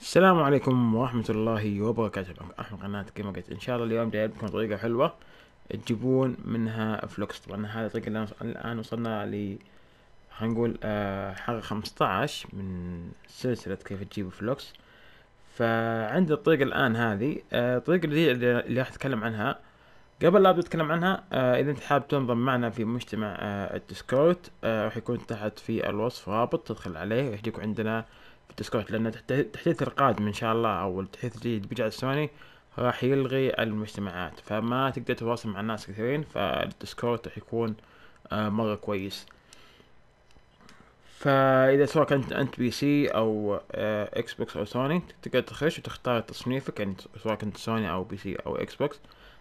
السلام عليكم ورحمة الله وبركاته أحمد قناة كيما قلت ان شاء الله اليوم جايب لكم طريقة حلوة تجيبون منها فلوكس طبعا هذه الطريقة الان وصلنا ل هنقول آه، حلقة خمسطعش من سلسلة كيف تجيب فلوكس فعند الطريقة الان هذه آه، الطريقة اللي, اللي راح اتكلم عنها قبل لا ابدا اتكلم عنها آه، اذا انت حابب تنضم معنا في مجتمع الديسكورد راح يكون تحت في الوصف رابط تدخل عليه ويجيك عندنا الديسكورد لأن تحديث القادم إن شاء الله أو التحديث الجديد بيجي على سوني راح يلغي المجتمعات فما تقدر تتواصل مع الناس كثيرين فالديسكورد راح يكون آه، مرة كويس فاذا سواء كنت انت بي سي او اكس آه، بوكس او سوني تقدر تخش وتختار تصنيفك يعني سواء كنت سوني او بي سي او اكس بوكس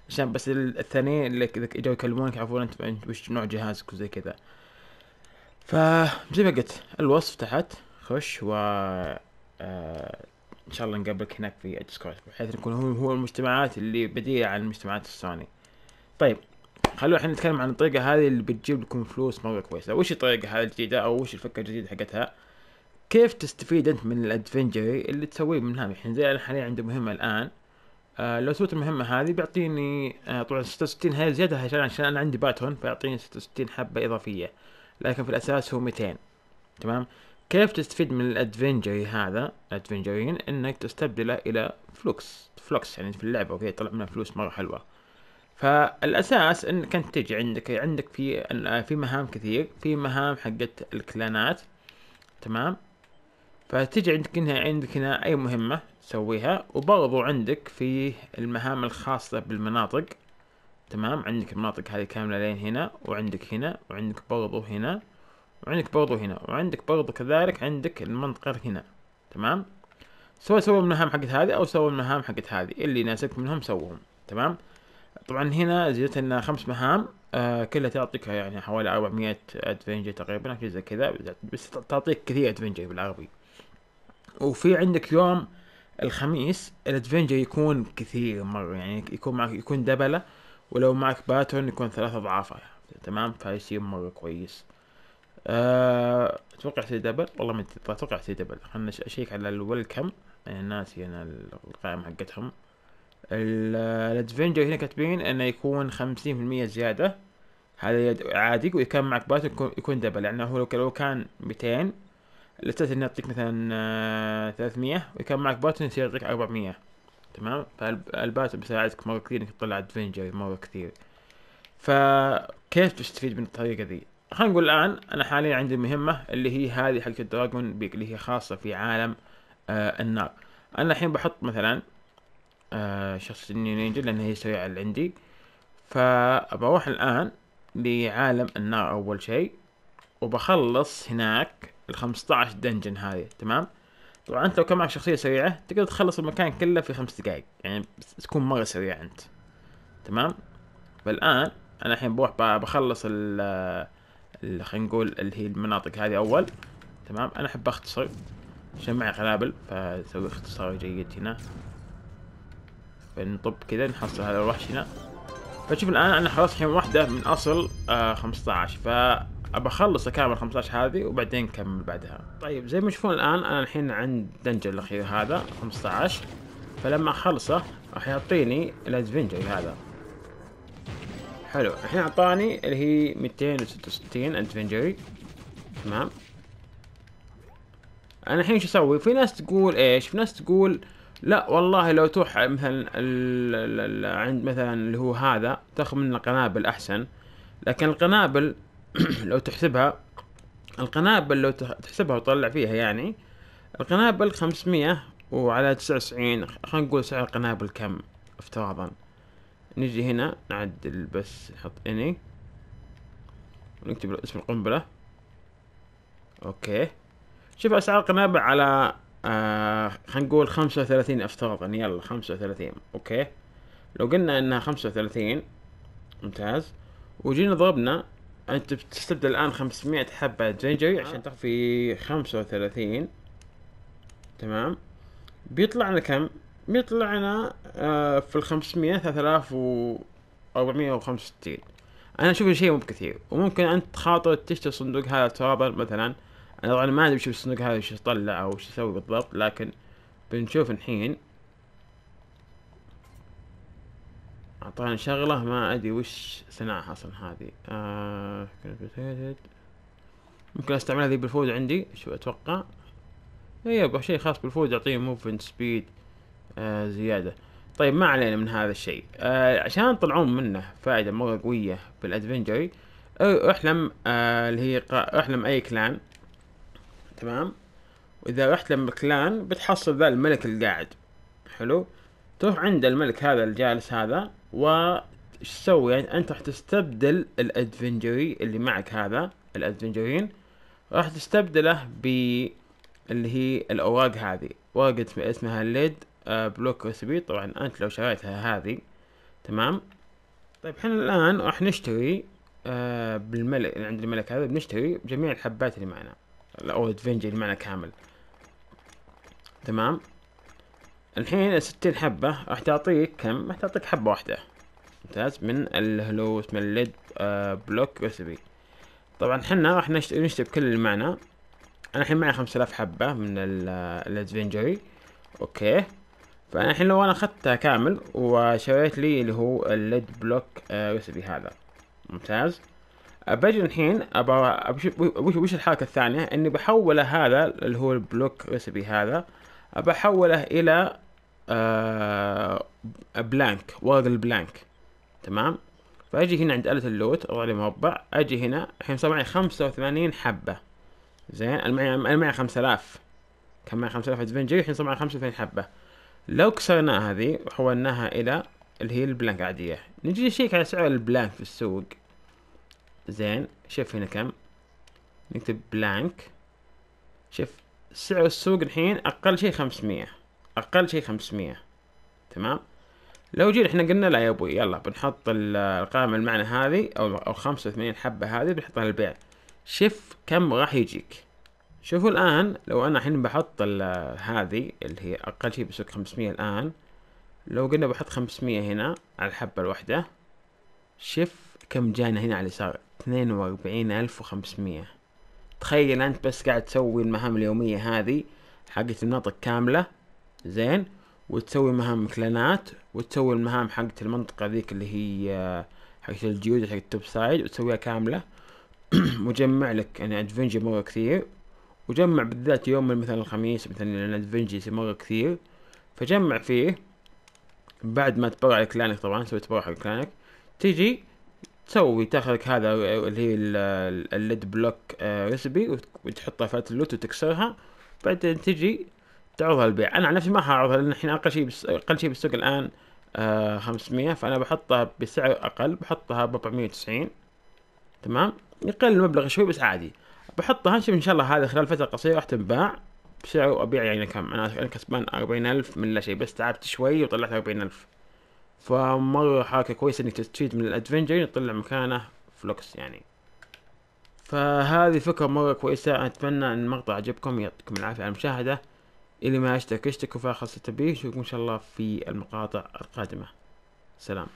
عشان بس الثانيين اللي اذا اجوا يكلمونك يعرفون انت وش نوع جهازك وزي كذا فزي ما قلت الوصف تحت خش و آه، ان شاء الله نقابلك هناك في الديسكورد بحيث نكون هو هو المجتمعات اللي بديله عن المجتمعات السوني طيب خلونا الحين نتكلم عن الطريقه هذه اللي بتجيب لكم فلوس مره كويسه وش الطريقه هذه الجديده او وش الفكره الجديده حقتها كيف تستفيد انت من الادفنجري اللي تسويه منها الحين زي انا حاليا عندي مهمه الان آه لو سويت المهمة هذه بيعطيني آه طبعا 66 وستين هي زيادة عشان عشان أنا عندي باتون فيعطيني 66 حبة إضافية لكن في الأساس هو 200 تمام كيف تستفيد من الادفنجري هذا الادفنجرين انك تستبدله الى فلوكس فلوكس يعني في اللعبه اوكي طلع منها فلوس مره حلوه فالاساس انك انت تجي عندك عندك في في مهام كثير في مهام حقت الكلانات تمام فتجي عندك هنا عندك هنا اي مهمه تسويها وبرضو عندك في المهام الخاصه بالمناطق تمام عندك المناطق هذه كامله لين هنا وعندك هنا وعندك برضو هنا وعندك برضو هنا وعندك برضو كذلك عندك المنطقة هنا تمام سواء سووا المهام حقت هذه او سووا المهام حقت هذه اللي يناسبك منهم سووهم تمام طبعا هنا جت لنا خمس مهام آه كلها تعطيك يعني حوالي 400 ادفنجر تقريبا شيء زي كذا بس تعطيك كثير ادفنجر بالعربي وفي عندك يوم الخميس الادفنجر يكون كثير مره يعني يكون معك يكون دبله ولو معك باتون يكون ثلاثة اضعافها تمام فيصير مره كويس اتوقع آه، سي دبل والله ما ادري اتوقع طيب سي دبل خلنا اشيك على الويلكم يعني ناسي انا القائمة حقتهم الادفنجر هنا كاتبين انه يكون خمسين في المية زيادة هذا عادي ويكون معك باتل يكون دبل يعني هو لو كان ميتين الاساس انه يعطيك مثلا آه، ثلاثمية ويكون معك باتل يصير يعطيك اربعمية تمام فالباتل بيساعدك مرة كثير انك تطلع ادفنجر مرة كثير فكيف تستفيد من الطريقة ذي؟ نقول الان انا حاليا عندي مهمه اللي هي هذه حقت الدراجون بيك اللي هي خاصه في عالم آه النار انا الحين بحط مثلا آه شخص نينجا لان هي سريعة اللي عندي فبروح الان لعالم النار اول شيء وبخلص هناك ال 15 دنجن هذه تمام طبعا انت لو كان معك شخصيه سريعه تقدر تخلص المكان كله في خمس دقائق يعني تكون مره سريع انت تمام فالان انا الحين بروح بخلص ال خلينا نقول اللي هي المناطق هذه اول تمام انا احب اختصر عشان معي قنابل فاسوي اختصار جيد هنا فنطب كذا نحصل هذا الوحش هنا فشوف الان انا خلاص الحين واحده من اصل آه 15 فابى اخلص اكمل 15 هذه وبعدين نكمل بعدها طيب زي ما تشوفون الان انا الحين عند دنجر الاخير هذا 15 فلما اخلصه راح يعطيني الادفنجر هذا حلو الحين اعطاني اللي هي 266 ادفنجري تمام انا الحين شو اسوي في ناس تقول ايش في ناس تقول لا والله لو تروح مثلا عند مثلا اللي هو هذا تاخذ من القنابل احسن لكن القنابل لو تحسبها القنابل لو تحسبها وتطلع فيها يعني القنابل 500 وعلى 99 خلينا نقول سعر القنابل كم افتراضا نجي هنا نعدل بس نحط اني ونكتب اسم القنبلة اوكي شوف اسعار القنابل على آه خلينا نقول خمسة وثلاثين افترض ان يلا خمسة وثلاثين اوكي لو قلنا انها خمسة وثلاثين ممتاز وجينا ضربنا انت بتستبدل الان خمسمائة حبة جنجوي عشان تخفي خمسة وثلاثين تمام بيطلع لنا كم بيطلعنا آه، في ال 500 3465 انا اشوف شيء مو بكثير وممكن انت تخاطر تشتري الصندوق هذا ترابا مثلا انا طبعا ما ادري وش الصندوق هذا وش يطلع او وش يسوي بالضبط لكن بنشوف الحين اعطانا شغله ما ادري وش صناعها اصلا هذه آه ممكن استعملها ذي بالفود عندي شو اتوقع ايوه شيء خاص بالفود يعطيه موفمنت سبيد آه، زياده طيب ما علينا من هذا الشيء آه عشان يطلعون منه فائده مره قويه بالادفنجري احلم آه، اللي آه هي قا... احلم اي كلان تمام واذا رحت للكلان بتحصل ذا الملك القاعد حلو تروح عند الملك هذا الجالس هذا و تسوي يعني انت راح تستبدل الادفنجري اللي معك هذا الادفنجرين راح تستبدله ب اللي هي الاوراق هذه ورقة اسمها ليد آه، بلوك او اس بي طبعا انت لو شريتها هذه تمام طيب احنا الان راح نشتري آه، بالملك عند الملك هذا بنشتري جميع الحبات اللي معنا او الفنج اللي معنا كامل تمام الحين الستين حبة راح تعطيك كم راح تعطيك حبة واحدة ممتاز من الهلوس من الليد آه، بلوك ريسبي طبعا حنا راح نشتري كل اللي معنا انا الحين معي خمسة آلاف حبة من الادفنجري اوكي فانا الحين لو انا اخذتها كامل وشريت لي اللي هو الليد بلوك يو اس هذا ممتاز آه، باجي الحين ابى وش وش الحركه الثانيه اني بحول هذا اللي هو البلوك ريسبي هذا بحوله الى آه بلانك ورق البلانك تمام فاجي هنا عند آلة اللوت اضغط لي مربع اجي هنا الحين صار معي خمسة وثمانين حبة زين انا معي انا معي خمسة آلاف كان معي خمسة آلاف ادفنجري الحين صار معي خمسة وثمانين حبة لو كسرنا هذه وحولناها الى اللي هي البلانك عادية نجي نشيك على سعر البلانك في السوق زين شوف هنا كم نكتب بلانك شوف سعر السوق الحين اقل شيء خمسمية اقل شيء خمسمية تمام لو جينا احنا قلنا لا يا ابوي يلا بنحط القائمة المعنى هذه او او خمسة وثمانين حبة هذه بنحطها للبيع شوف كم راح يجيك شوفوا الآن لو أنا الحين بحط هذه اللي هي أقل شي بسوق خمسمية الآن لو قلنا بحط خمسمية هنا على الحبة الواحدة شف كم جانا هنا على اليسار اثنين وأربعين ألف وخمسمية تخيل أنت بس قاعد تسوي المهام اليومية هذه حقت المناطق كاملة زين وتسوي مهام كلانات وتسوي المهام حقت المنطقة ذيك اللي هي آه، حقت الجيود حقت التوب سايد وتسويها كاملة مجمع لك يعني ادفنجر مرة كثير وجمع بالذات يوم مثلا الخميس مثلا لأن دافنشي مرة كثير فجمع فيه بعد ما تبرع لكلانك طبعا سويت تبرع لكلانك تجي تسوي تاخذك هذا اللي هي الليد بلوك ريسبي وتحطها في اللوت وتكسرها بعدين تجي تعرضها للبيع انا عن نفسي ما حاعرضها لان الحين اقل شيء اقل شيء بالسوق الان 500 آه، فانا بحطها بسعر اقل بحطها ب 490 تمام يقل المبلغ شوي بس عادي بحطها شوف ان شاء الله هذا خلال فتره قصيره راح تنباع بسعر وابيع يعني كم انا انا يعني كسبان أربعين ألف من لا شيء بس تعبت شوي وطلعت أربعين ألف فمره حركه كويسه انك تستفيد من الادفنجر تطلع مكانه فلوكس يعني فهذه فكرة مرة كويسة أتمنى أن المقطع عجبكم يعطيكم العافية على المشاهدة اللي ما اشترك اشتركوا في خاصة به نشوفكم إن شاء الله في المقاطع القادمة سلام